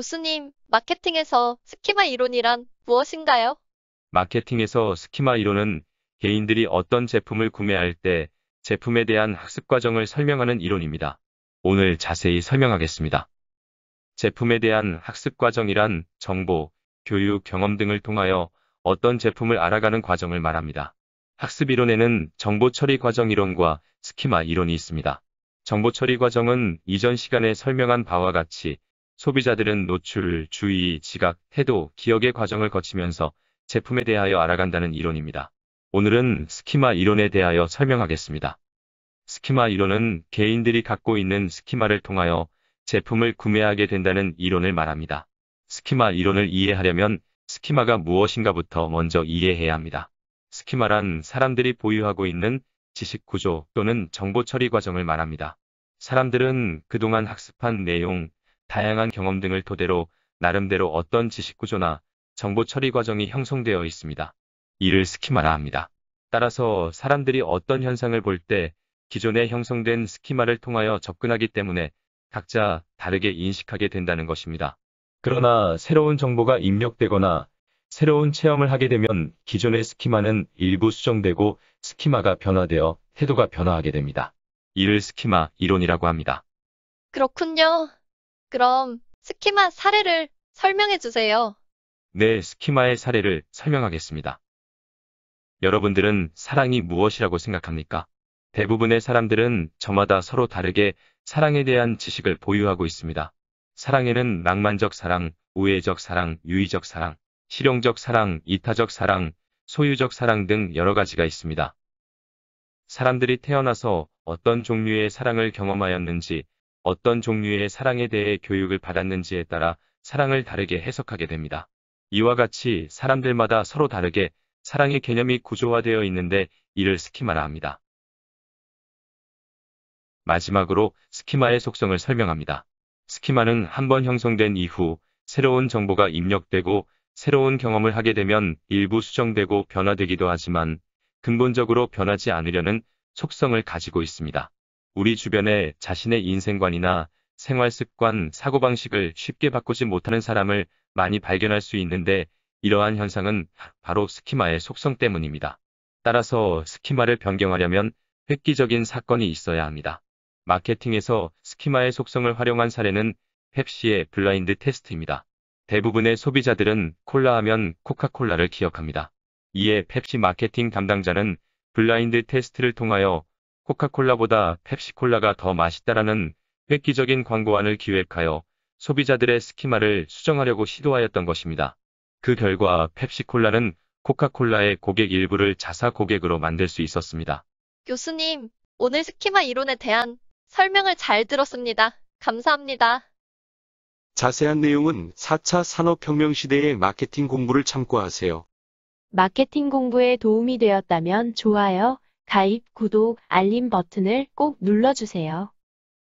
교수님, 마케팅에서 스키마 이론이란 무엇인가요? 마케팅에서 스키마 이론은 개인들이 어떤 제품을 구매할 때 제품에 대한 학습 과정을 설명하는 이론입니다. 오늘 자세히 설명하겠습니다. 제품에 대한 학습 과정이란 정보, 교육, 경험 등을 통하여 어떤 제품을 알아가는 과정을 말합니다. 학습 이론에는 정보 처리 과정 이론과 스키마 이론이 있습니다. 정보 처리 과정은 이전 시간에 설명한 바와 같이 소비자들은 노출, 주의, 지각, 해도, 기억의 과정을 거치면서 제품에 대하여 알아간다는 이론입니다. 오늘은 스키마 이론에 대하여 설명하겠습니다. 스키마 이론은 개인들이 갖고 있는 스키마를 통하여 제품을 구매하게 된다는 이론을 말합니다. 스키마 이론을 이해하려면 스키마가 무엇인가부터 먼저 이해해야 합니다. 스키마란 사람들이 보유하고 있는 지식 구조 또는 정보 처리 과정을 말합니다. 사람들은 그동안 학습한 내용, 다양한 경험 등을 토대로 나름대로 어떤 지식구조나 정보 처리 과정이 형성되어 있습니다. 이를 스키마라 합니다. 따라서 사람들이 어떤 현상을 볼 때 기존에 형성된 스키마를 통하여 접근하기 때문에 각자 다르게 인식하게 된다는 것입니다. 그러나 새로운 정보가 입력되거나 새로운 체험을 하게 되면 기존의 스키마는 일부 수정되고 스키마가 변화되어 태도가 변화하게 됩니다. 이를 스키마 이론이라고 합니다. 그렇군요. 그럼 스키마 사례를 설명해 주세요. 네, 스키마의 사례를 설명하겠습니다. 여러분들은 사랑이 무엇이라고 생각합니까? 대부분의 사람들은 저마다 서로 다르게 사랑에 대한 지식을 보유하고 있습니다. 사랑에는 낭만적 사랑, 우애적 사랑, 유의적 사랑, 실용적 사랑, 이타적 사랑, 소유적 사랑 등 여러 가지가 있습니다. 사람들이 태어나서 어떤 종류의 사랑을 경험하였는지 어떤 종류의 사랑에 대해 교육을 받았는지에 따라 사랑을 다르게 해석하게 됩니다. 이와 같이 사람들마다 서로 다르게 사랑의 개념이 구조화되어 있는데 이를 스키마라 합니다. 마지막으로 스키마의 속성을 설명합니다. 스키마는 한 번 형성된 이후 새로운 정보가 입력되고 새로운 경험을 하게 되면 일부 수정되고 변화되기도 하지만 근본적으로 변하지 않으려는 속성을 가지고 있습니다. 우리 주변에 자신의 인생관이나 생활 습관, 사고방식을 쉽게 바꾸지 못하는 사람을 많이 발견할 수 있는데 이러한 현상은 바로 스키마의 속성 때문입니다. 따라서 스키마를 변경하려면 획기적인 사건이 있어야 합니다. 마케팅에서 스키마의 속성을 활용한 사례는 펩시의 블라인드 테스트입니다. 대부분의 소비자들은 콜라 하면 코카콜라를 기억합니다. 이에 펩시 마케팅 담당자는 블라인드 테스트를 통하여 코카콜라보다 펩시콜라가 더 맛있다라는 획기적인 광고안을 기획하여 소비자들의 스키마를 수정하려고 시도하였던 것입니다. 그 결과 펩시콜라는 코카콜라의 고객 일부를 자사 고객으로 만들 수 있었습니다. 교수님, 오늘 스키마 이론에 대한 설명을 잘 들었습니다. 감사합니다. 자세한 내용은 4차 산업혁명 시대의 마케팅 공부를 참고하세요. 마케팅 공부에 도움이 되었다면 좋아요, 가입, 구독, 알림 버튼을 꼭 눌러주세요.